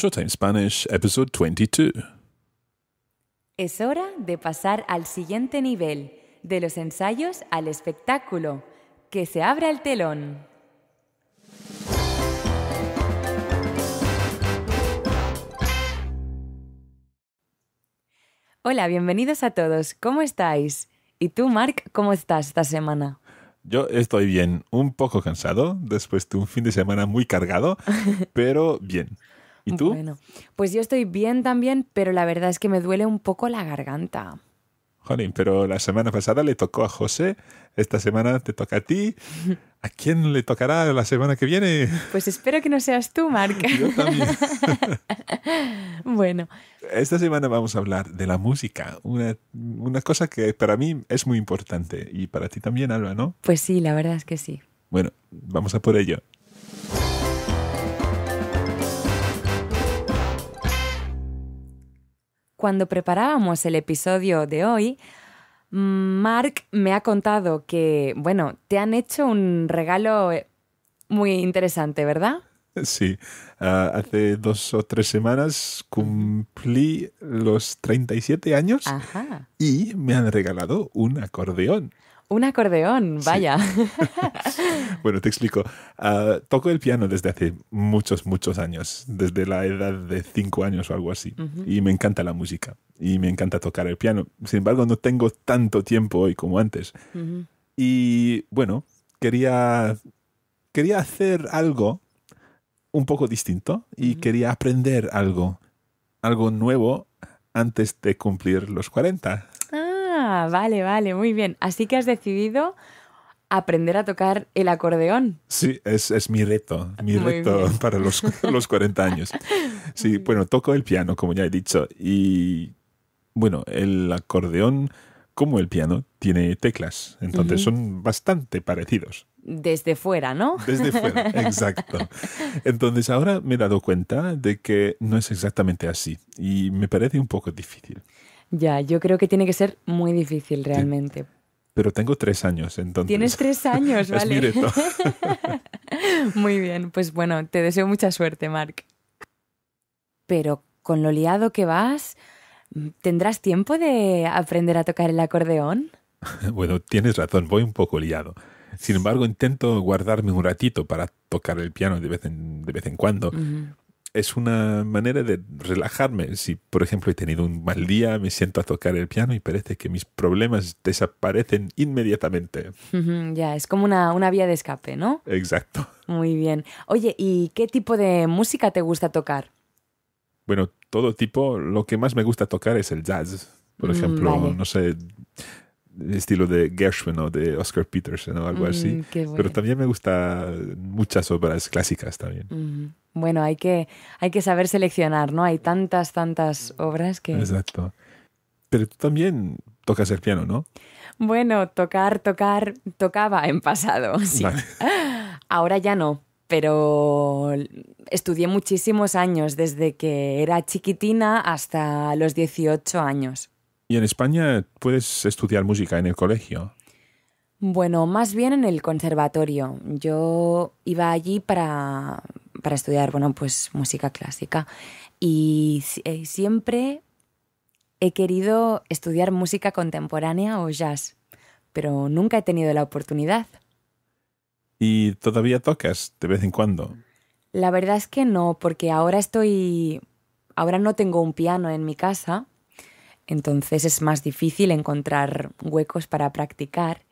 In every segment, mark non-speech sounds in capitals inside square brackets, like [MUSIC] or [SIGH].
Showtime Spanish, episode 22. Es hora de pasar al siguiente nivel, de los ensayos al espectáculo. Que se abra el telón. Hola, bienvenidos a todos. ¿Cómo estáis? ¿Y tú, Mark, cómo estás esta semana? Yo estoy bien, un poco cansado después de un fin de semana muy cargado, [LAUGHS] pero bien. ¿Y tú? Bueno, pues yo estoy bien también, pero la verdad es que me duele un poco la garganta. Jolín, pero la semana pasada le tocó a José, esta semana te toca a ti. ¿A quién le tocará la semana que viene? Pues espero que no seas tú, Marca. [LAUGHS] Yo también. [LAUGHS] bueno. Esta semana vamos a hablar de la música, una, una cosa que para mí es muy importante y para ti también, Alba, ¿no? Pues sí, la verdad es que sí. Bueno, vamos a por ello. Cuando preparábamos el episodio de hoy, Mark me ha contado que, bueno, te han hecho un regalo eh, muy interesante, ¿verdad? Sí, ah, hace dos o tres semanas cumplí los 37 años y me han regalado un acordeón. Un acordeón, vaya. [LAUGHS] bueno, te explico. Ah, toco el piano desde hace muchos, muchos años, desde la edad de cinco años o algo así. Y me encanta la música y me encanta tocar el piano. Sin embargo, no tengo tanto tiempo hoy como antes. Y bueno, quería, quería hacer algo un poco distinto y quería aprender algo, algo nuevo antes de cumplir los 40. Ah, vale, vale, muy bien. Así que has decidido aprender a tocar el acordeón. Sí, es, mi reto, mi reto para los, [LAUGHS] los 40 años. Sí, bueno, toco el piano, como ya he dicho, y bueno, el acordeón, como el piano, tiene teclas, entonces son bastante parecidos. Desde fuera, ¿no? Desde fuera, [LAUGHS] exacto. Entonces ahora me he dado cuenta de que no es exactamente así y me parece un poco difícil. Ya, yo creo que tiene que ser muy difícil realmente. Pero tengo tres años, entonces. Tienes tres años, [LAUGHS] vale. [LAUGHS] muy bien, pues bueno, te deseo mucha suerte, Mark. Pero con lo liado que vas, ¿tendrás tiempo de aprender a tocar el acordeón? [LAUGHS] bueno, tienes razón, voy un poco liado. Sin embargo, intento guardarme un ratito para tocar el piano de vez en, cuando, es una manera de relajarme. Si, por ejemplo, he tenido un mal día, me siento a tocar el piano y parece que mis problemas desaparecen inmediatamente. ya, es como una, vía de escape, ¿no? Exacto. Muy bien. Oye, ¿y qué tipo de música te gusta tocar? Bueno, todo tipo. Lo que más me gusta tocar es el jazz. Por mm, ejemplo, no sé, estilo de Gershwin o de Oscar Peterson o algo así. Mm, pero también me gustan muchas obras clásicas también. Bueno, hay que, hay que saber seleccionar, ¿no? Hay tantas, tantas obras que... Exacto. Pero tú también tocas el piano, ¿no? Bueno, tocar, tocar, tocaba en pasado, [LAUGHS] sí. Ahora ya no, pero estudié muchísimos años, desde que era chiquitina hasta los 18 años. ¿Y en España puedes estudiar música en el colegio? Bueno, más bien en el conservatorio. Yo iba allí para, estudiar, bueno, pues música clásica. Y eh, siempre he querido estudiar música contemporánea o jazz, pero nunca he tenido la oportunidad. ¿Y todavía tocas de vez en cuando? La verdad es que no, porque ahora estoy... Ahora no tengo un piano en mi casa, entonces es más difícil encontrar huecos para practicar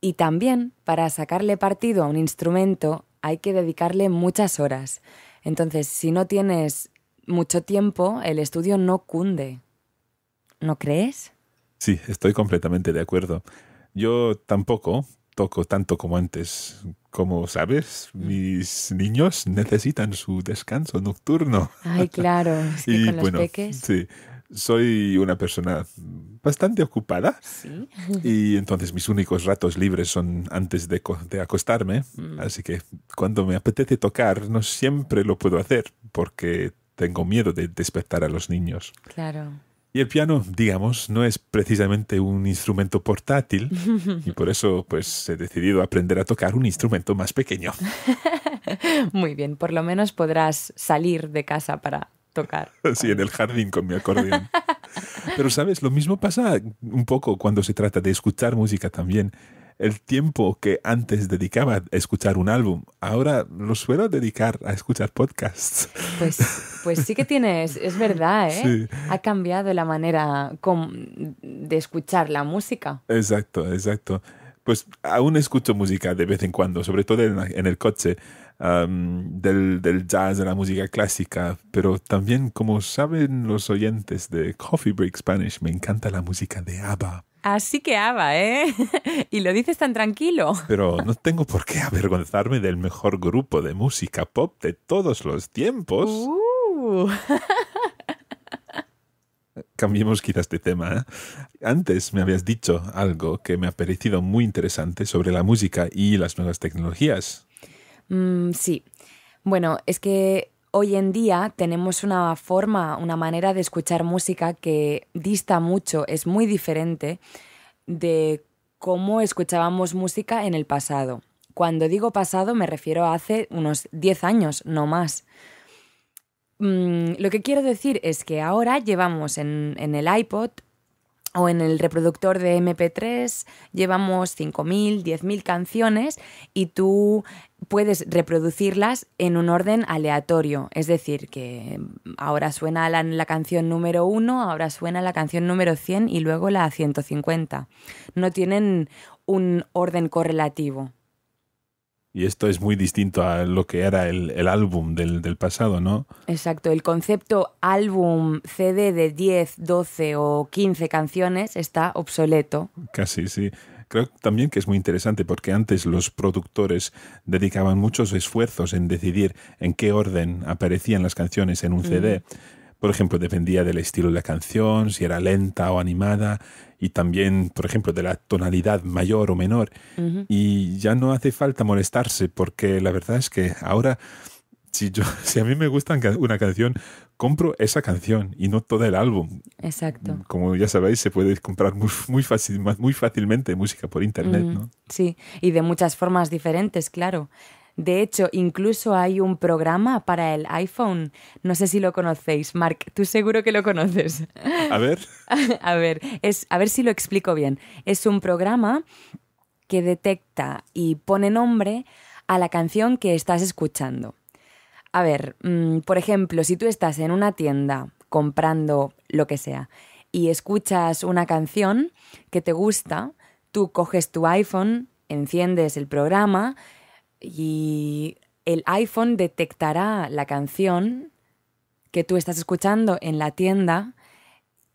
y también para sacarle partido a un instrumento hay que dedicarle muchas horas. Entonces, si no tienes mucho tiempo, el estudio no cunde. ¿No crees? Sí, estoy completamente de acuerdo. Yo tampoco toco tanto como antes. Como sabes, mis niños necesitan su descanso nocturno. Ay, claro. [LAUGHS] peques. sí soy una persona bastante ocupada. ¿Sí? Y entonces mis únicos ratos libres son antes de, acostarme. Mm. Así que cuando me apetece tocar, no siempre lo puedo hacer porque tengo miedo de despertar a los niños. Claro. Y el piano, digamos, no es precisamente un instrumento portátil [LAUGHS] y por eso pues he decidido aprender a tocar un instrumento más pequeño. [LAUGHS] Muy bien, por lo menos podrás salir de casa para tocar. [LAUGHS] Sí, en el jardín con mi acordeón. [LAUGHS] Pero sabes, lo mismo pasa un poco cuando se trata de escuchar música también. El tiempo que antes dedicaba a escuchar un álbum, ahora lo suelo dedicar a escuchar podcasts. Pues, pues sí que tienes, es verdad, ¿eh? Ha cambiado la manera de escuchar la música. Exacto, exacto. Pues aún escucho música de vez en cuando, sobre todo en el coche del, jazz, de la música clásica, pero también, como saben los oyentes de Coffee Break Spanish, me encanta la música de ABBA. Así que ABBA, ¿eh? [LAUGHS] y lo dices tan tranquilo. Pero no tengo por qué avergonzarme del mejor grupo de música pop de todos los tiempos. Uh. cambiemos quizás de tema. ¿eh? Antes me habías dicho algo que me ha parecido muy interesante sobre la música y las nuevas tecnologías. Mm, sí. Bueno, es que hoy en día tenemos una forma, una manera de escuchar música que dista mucho, es muy diferente de cómo escuchábamos música en el pasado. Cuando digo pasado me refiero a hace unos 10 años, no más. Mm, lo que quiero decir es que ahora llevamos en el iPod o en el reproductor de MP3 llevamos 5.000, 10.000 canciones y tú puedes reproducirlas en un orden aleatorio. Es decir, que ahora suena la, canción número 1, ahora suena la canción número 100 y luego la 150. No tienen un orden correlativo. Y esto es muy distinto a lo que era el, álbum del, del, pasado, ¿no? Exacto, el concepto álbum CD de 10, 12 o 15 canciones está obsoleto. Casi, sí. Creo también que es muy interesante porque antes los productores dedicaban muchos esfuerzos en decidir en qué orden aparecían las canciones en un CD. Mm. Por ejemplo, dependía del estilo de la canción, si era lenta o animada, y también, por ejemplo, de la tonalidad mayor o menor. Y ya no hace falta molestarse porque la verdad es que ahora, si, yo, [LAUGHS] si a mí me gusta una canción, compro esa canción y no todo el álbum. Exacto. Como ya sabéis, se puede comprar muy, muy, muy fácilmente música por internet, Sí, y de muchas formas diferentes, claro. De hecho, incluso hay un programa para el iPhone. No sé si lo conocéis, Mark. Tú seguro que lo conoces. A ver. [LAUGHS] a ver, es, a ver si lo explico bien. Es un programa que detecta y pone nombre a la canción que estás escuchando. A ver, mm, por ejemplo, si tú estás en una tienda comprando lo que sea y escuchas una canción que te gusta, tú coges tu iPhone, enciendes el programa y el iPhone detectará la canción que tú estás escuchando en la tienda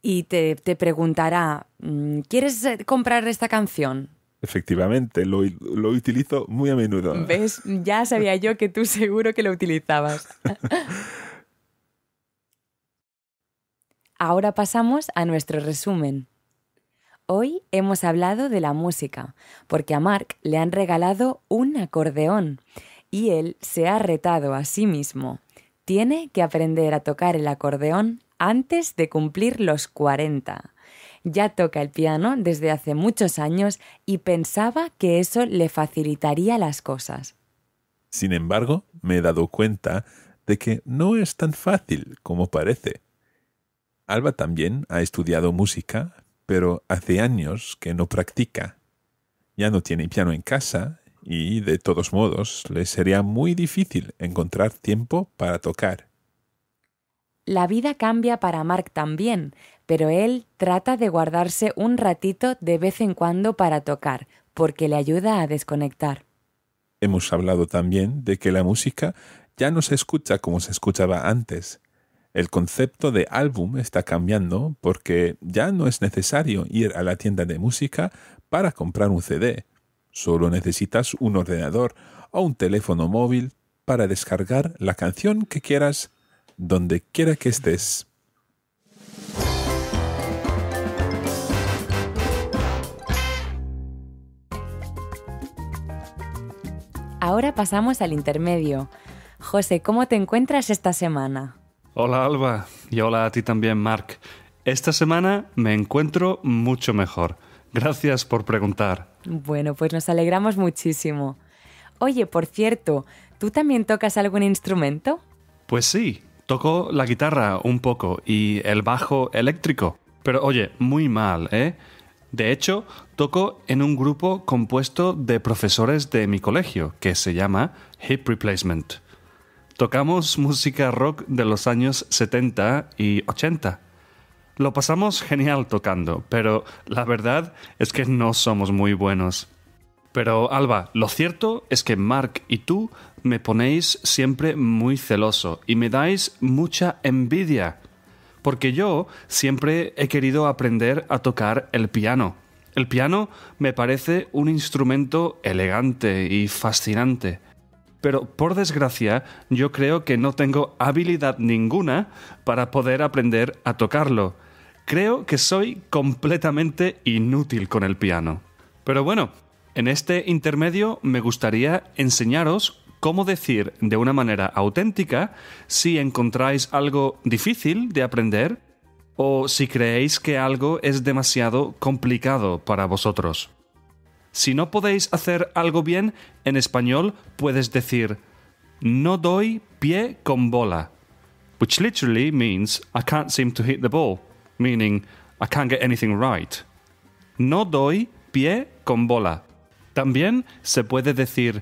y te, preguntará, mm, ¿quieres eh, comprar esta canción? Efectivamente, lo, lo, utilizo muy a menudo. ¿Ves? Ya sabía yo que tú seguro que lo utilizabas. [LAUGHS] Ahora pasamos a nuestro resumen. Hoy hemos hablado de la música, porque a Mark le han regalado un acordeón y él se ha retado a sí mismo. Tiene que aprender a tocar el acordeón antes de cumplir los 40. Ya toca el piano desde hace muchos años y pensaba que eso le facilitaría las cosas. Sin embargo, me he dado cuenta de que no es tan fácil como parece. Alba también ha estudiado música, pero hace años que no practica. Ya no tiene piano en casa y, de todos modos, le sería muy difícil encontrar tiempo para tocar. La vida cambia para Mark también, pero él trata de guardarse un ratito de vez en cuando para tocar, porque le ayuda a desconectar. Hemos hablado también de que la música ya no se escucha como se escuchaba antes, el concepto de álbum está cambiando porque ya no es necesario ir a la tienda de música para comprar un CD. Solo necesitas un ordenador o un teléfono móvil para descargar la canción que quieras donde quiera que estés. Ahora pasamos al intermedio. José, ¿cómo te encuentras esta semana? Hola Alba y hola a ti también Mark. Esta semana me encuentro mucho mejor. Gracias por preguntar. Bueno, pues nos alegramos muchísimo. Oye, por cierto, ¿tú también tocas algún instrumento? Pues sí, toco la guitarra un poco y el bajo eléctrico. Pero oye, muy mal, ¿eh? De hecho, toco en un grupo compuesto de profesores de mi colegio, que se llama Hip Replacement. Tocamos música rock de los años 70 y 80. Lo pasamos genial tocando, pero la verdad es que no somos muy buenos. Pero Alba, lo cierto es que Mark y tú me ponéis siempre muy celoso y me dais mucha envidia, porque yo siempre he querido aprender a tocar el piano. El piano me parece un instrumento elegante y fascinante pero por desgracia yo creo que no tengo habilidad ninguna para poder aprender a tocarlo. Creo que soy completamente inútil con el piano. Pero bueno, en este intermedio me gustaría enseñaros cómo decir de una manera auténtica si encontráis algo difícil de aprender o si creéis que algo es demasiado complicado para vosotros. Si no podéis hacer algo bien, en español puedes decir no doy pie con bola, which literally means I can't seem to hit the ball, meaning I can't get anything right. No doy pie con bola. También se puede decir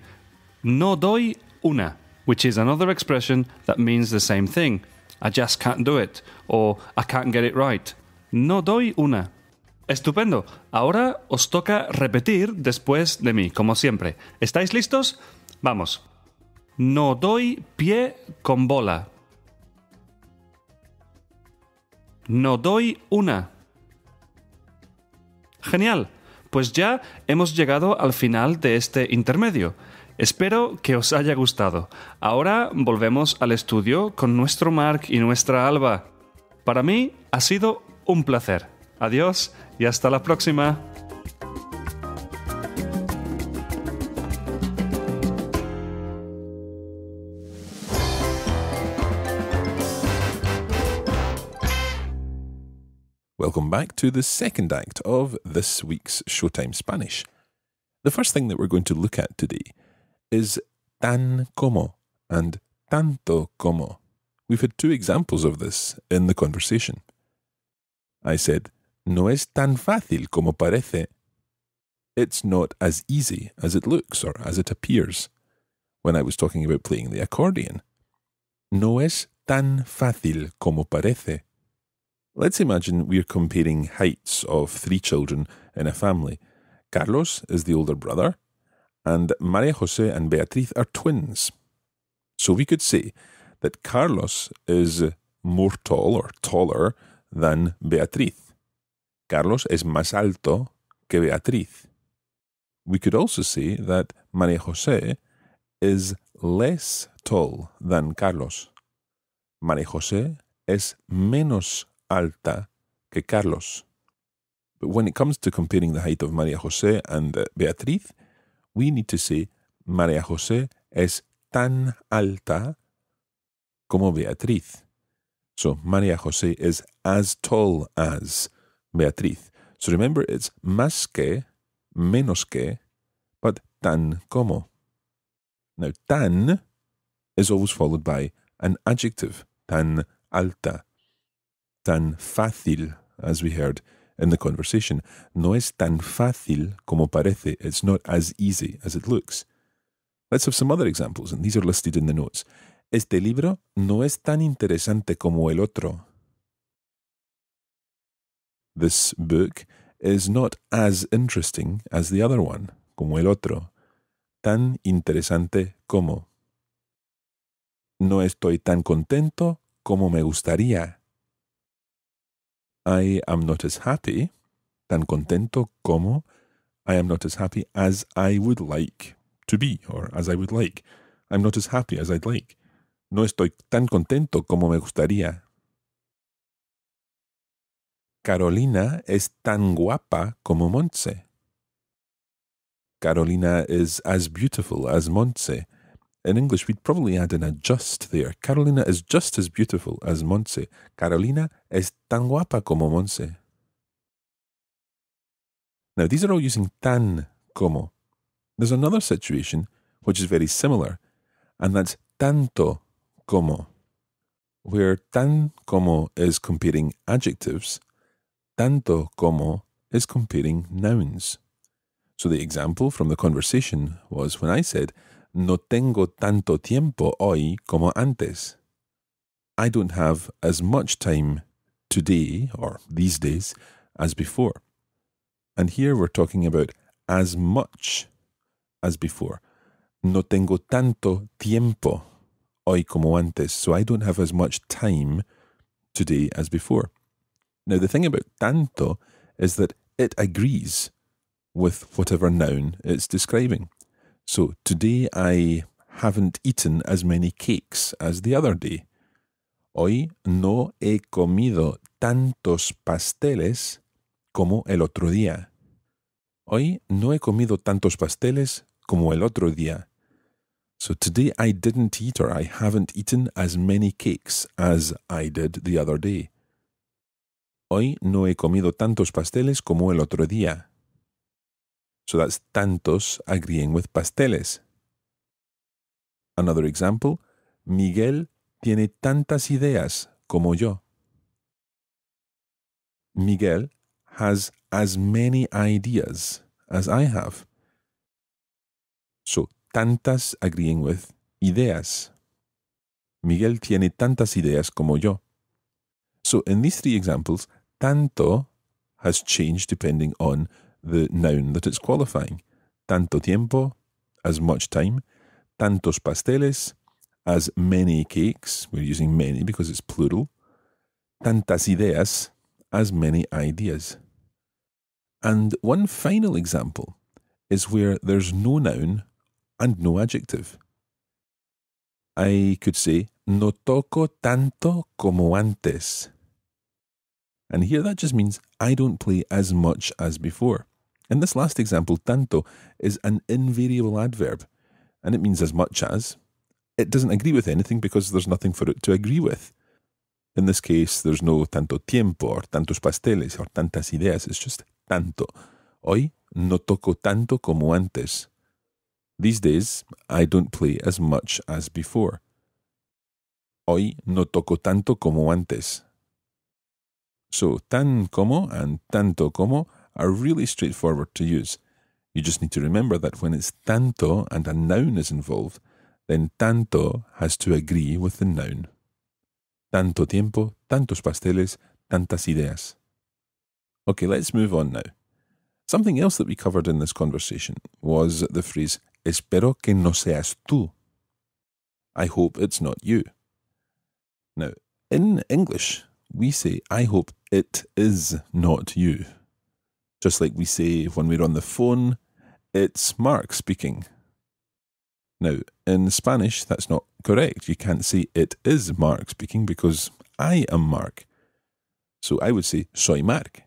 no doy una, which is another expression that means the same thing. I just can't do it, or I can't get it right. No doy una. Estupendo. Ahora os toca repetir después de mí, como siempre. ¿Estáis listos? Vamos. No doy pie con bola. No doy una. Genial. Pues ya hemos llegado al final de este intermedio. Espero que os haya gustado. Ahora volvemos al estudio con nuestro Mark y nuestra Alba. Para mí ha sido un placer. Adiós y hasta la próxima. Welcome back to the second act of this week's Showtime Spanish. The first thing that we're going to look at today is tan como and tanto como. We've had two examples of this in the conversation. I said no es tan fácil como parece. It's not as easy as it looks or as it appears when I was talking about playing the accordion. No es tan fácil como parece. Let's imagine we're comparing heights of three children in a family. Carlos is the older brother, and Maria Jose and Beatriz are twins. So we could say that Carlos is more tall or taller than Beatriz. Carlos es más alto que Beatriz. We could also see that Maria Jose is less tall than Carlos. María José es menos alta que Carlos. But when it comes to comparing the height of María José and uh, Beatriz, we need to say María José es tan alta como Beatriz. So María José is as tall as Beatriz. So remember, it's más que, menos que, but tan como. Now, tan is always followed by an adjective, tan alta, tan fácil, as we heard in the conversation. No es tan fácil como parece. It's not as easy as it looks. Let's have some other examples, and these are listed in the notes. Este libro no es tan interesante como el otro. This book is not as interesting as the other one, como el otro. Tan interesante como. No estoy tan contento como me gustaría. I am not as happy, tan contento como. I am not as happy as I would like to be, or as I would like. I'm not as happy as I'd like. No estoy tan contento como me gustaría. Carolina es tan guapa como Montse. Carolina is as beautiful as Montse. In English, we'd probably add an adjust there. Carolina is just as beautiful as Montse. Carolina es tan guapa como Montse. Now, these are all using tan como. There's another situation which is very similar, and that's tanto como, where tan como is comparing adjectives tanto como is comparing nouns. So the example from the conversation was when I said, No tengo tanto tiempo hoy como antes. I don't have as much time today or these days as before. And here we're talking about as much as before. No tengo tanto tiempo hoy como antes. So I don't have as much time today as before. Now, the thing about tanto is that it agrees with whatever noun it's describing. So, today I haven't eaten as many cakes as the other day. Hoy no he comido tantos pasteles como el otro día. Hoy no he comido tantos pasteles como el otro día. So today I didn't eat or I haven't eaten as many cakes as I did the other day. Hoy no he comido tantos pasteles como el otro día. So that's tantos agreeing with pasteles. Another example, Miguel tiene tantas ideas como yo. Miguel has as many ideas as I have. So, tantas agreeing with ideas. Miguel tiene tantas ideas como yo. So, in these three examples, tanto has changed depending on the noun that it's qualifying. Tanto tiempo, as much time. Tantos pasteles, as many cakes. We're using many because it's plural. Tantas ideas, as many ideas. And one final example is where there's no noun and no adjective. I could say, no toco tanto como antes. And here that just means I don't play as much as before. In this last example, tanto is an invariable adverb, and it means as much as. It doesn't agree with anything because there's nothing for it to agree with. In this case, there's no tanto tiempo or tantos pasteles or tantas ideas, it's just tanto. Hoy no toco tanto como antes. These days, I don't play as much as before. Hoy no toco tanto como antes. So tan como and tanto como are really straightforward to use. You just need to remember that when it's tanto and a noun is involved, then tanto has to agree with the noun. Tanto tiempo, tantos pasteles, tantas ideas. Okay, let's move on now. Something else that we covered in this conversation was the phrase espero que no seas tú. I hope it's not you. Now, in English, we say, I hope it is not you. Just like we say when we're on the phone, it's Mark speaking. Now, in Spanish, that's not correct. You can't say it is Mark speaking because I am Mark. So I would say, soy Mark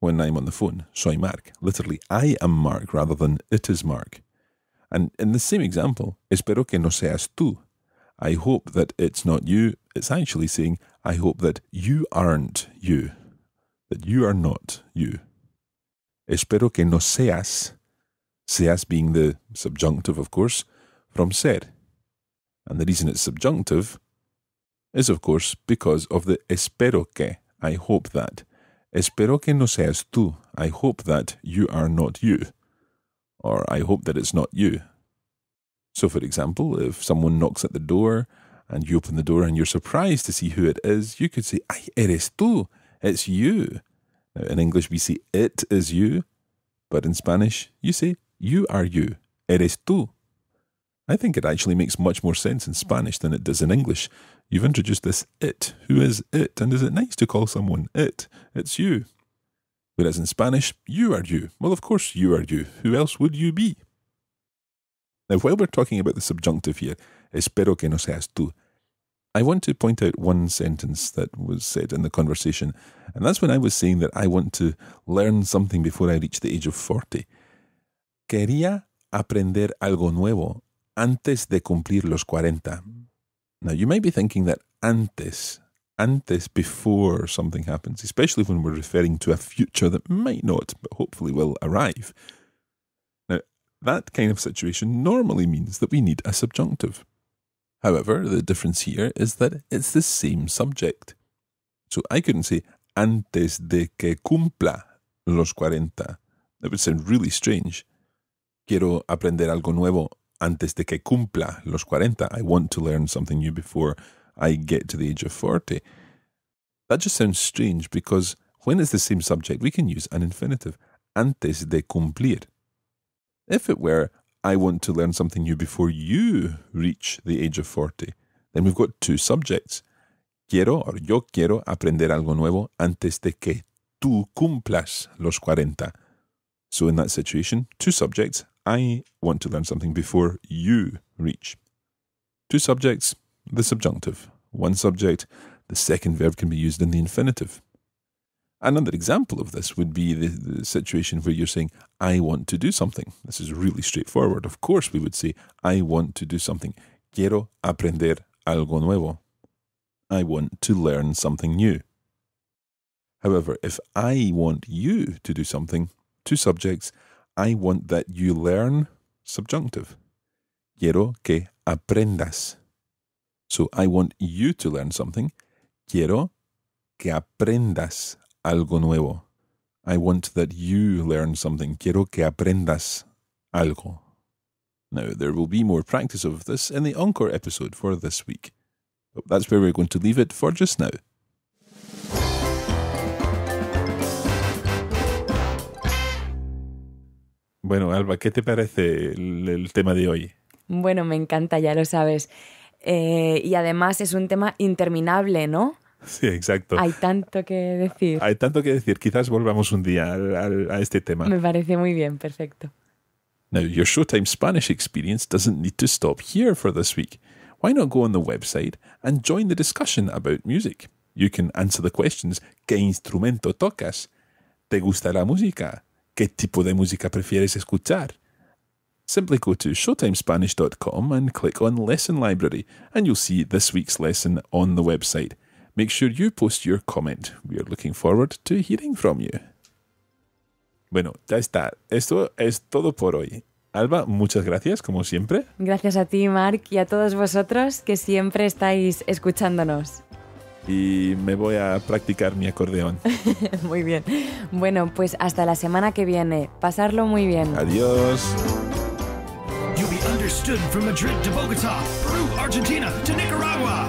when I'm on the phone. Soy Mark. Literally, I am Mark rather than it is Mark. And in the same example, espero que no seas tú. I hope that it's not you, it's actually saying, I hope that you aren't you, that you are not you. Espero que no seas, seas being the subjunctive, of course, from ser. And the reason it's subjunctive is, of course, because of the espero que, I hope that. Espero que no seas tú, I hope that you are not you. Or I hope that it's not you. So, for example, if someone knocks at the door and you open the door and you're surprised to see who it is, you could say, Ay, eres tú. It's you. Now, in English, we say, It is you. But in Spanish, you say, You are you. Eres tú. I think it actually makes much more sense in Spanish than it does in English. You've introduced this it. Who is it? And is it nice to call someone it? It's you. Whereas in Spanish, you are you. Well, of course, you are you. Who else would you be? Now, while we're talking about the subjunctive here, Espero que no seas tú. I want to point out one sentence that was said in the conversation, and that's when I was saying that I want to learn something before I reach the age of 40. Quería aprender algo nuevo antes de cumplir los 40. Now, you might be thinking that antes, antes, before something happens, especially when we're referring to a future that might not, but hopefully will arrive. Now, that kind of situation normally means that we need a subjunctive. However, the difference here is that it's the same subject. So I couldn't say antes de que cumpla los cuarenta. That would sound really strange. Quiero aprender algo nuevo antes de que cumpla los cuarenta. I want to learn something new before I get to the age of 40. That just sounds strange because when it's the same subject, we can use an infinitive, antes de cumplir. If it were I want to learn something new before you reach the age of 40, then we've got two subjects. Quiero or yo quiero aprender algo nuevo antes de que tú cumplas los 40. So in that situation, two subjects. I want to learn something before you reach. Two subjects, the subjunctive. One subject, the second verb can be used in the infinitive. Another example of this would be the, the, situation where you're saying, I want to do something. This is really straightforward. Of course, we would say, I want to do something. Quiero aprender algo nuevo. I want to learn something new. However, if I want you to do something, two subjects, I want that you learn, subjunctive. Quiero que aprendas. So I want you to learn something. Quiero que aprendas algo nuevo. I want that you learn something. Quiero que aprendas algo. Now, there will be more practice of this in the encore episode for this week. that's where we're going to leave it for just now. Bueno, Alba, ¿qué te parece el, tema de hoy? Bueno, me encanta, ya lo sabes. Eh, y además es un tema interminable, ¿no? Sí, exacto. Hay tanto que decir. Hay tanto que decir. Quizás volvamos un día a este tema. Me parece muy bien, perfecto. Now, your Showtime Spanish experience doesn't need to stop here for this week. Why not go on the website and join the discussion about music? You can answer the questions ¿Qué instrumento tocas? ¿Te gusta la música? ¿Qué tipo de música prefieres escuchar? Simply go to showtimespanish.com and click on Lesson Library, and you'll see this week's lesson on the website. Make sure you post your comment. We are looking forward to hearing from you. Bueno, ya está. Esto es todo por hoy. Alba, muchas gracias, como siempre. Gracias a ti, Mark, y a todos vosotros que siempre estáis escuchándonos. Y me voy a practicar mi acordeón. [LAUGHS] muy bien. Bueno, pues hasta la semana que viene. Pasarlo muy bien. Adiós. understood from Madrid to Argentina to Nicaragua.